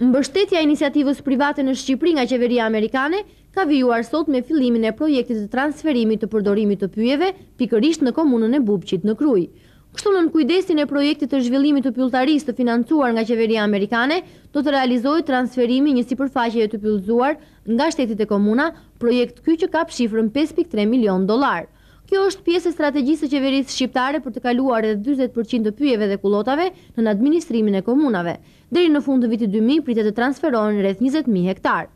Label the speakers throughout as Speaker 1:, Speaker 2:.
Speaker 1: Mbështetja iniciativës private në Shqipëri nga qeveria amerikane ka vijuar sot me fillimin e projektit të transferimit të përdorimit të pyjeve pikërisht në komunën e Bubqit në Kruj. Kështu në kujdesin e projektit të zhvillimit të pyltaris të financuar nga qeveria amerikane, do të realizohet transferimi një si e të pyltzuar nga shtetit e komuna, projekt kjo që kap shifrën 5.3 milion dolarë. Kjo është pjesë e strategjisë të qeverisë shqiptare për të kaluar edhe 20% të pyjeve dhe kulotave në në administrimin e komunave. Dheri në fund të viti 2000, pritet të transferohen në rreth 20.000 hektar.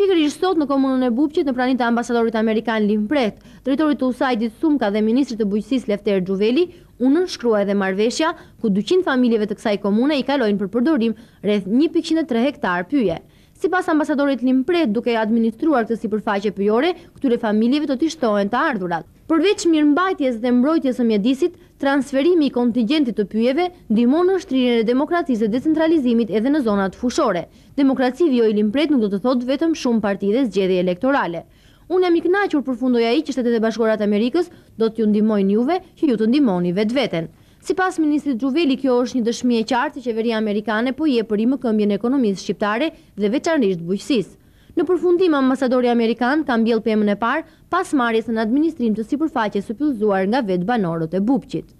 Speaker 1: Pikër sot në komunën e bubqit në pranit e ambasadorit Amerikan Lim Pret, dritorit të usaj sumka dhe ministrit të bujqësis Lefter Gjuveli, unën shkrua edhe marveshja, ku 200 familjeve të kësaj komune i kalojnë për përdorim rreth 1.3 hektar pyje. Si pas ambasadorit Limpret duke administruar të si përfaqe pëjore, këture familjeve të tishtohen të ardhurat. Përveç mirë mbajtjes dhe mbrojtjes e mjedisit, transferimi i kontingentit të pyjeve ndimon në shtrinën e demokratisë dhe decentralizimit edhe në zonat fushore. Demokraci vjo i Limpret nuk do të thot vetëm shumë dhe zgjedi elektorale. Unë e miknaqur fundoja i që shtetet e bashkorat Amerikës do t'ju ndimojnë juve që ju të ndimoni vetë vetën. Si pas Ministrit Gjuveli, kjo është një dëshmi e qartë si qeveria Amerikane po i e përri këmbjen e ekonomisë shqiptare dhe veçanrisht bujqësis. Në përfundim, ambasadori Amerikan kam bjell pëmën e par pas marjes në administrim të si përfaqe së pjullzuar nga vetë banorot e bupqit.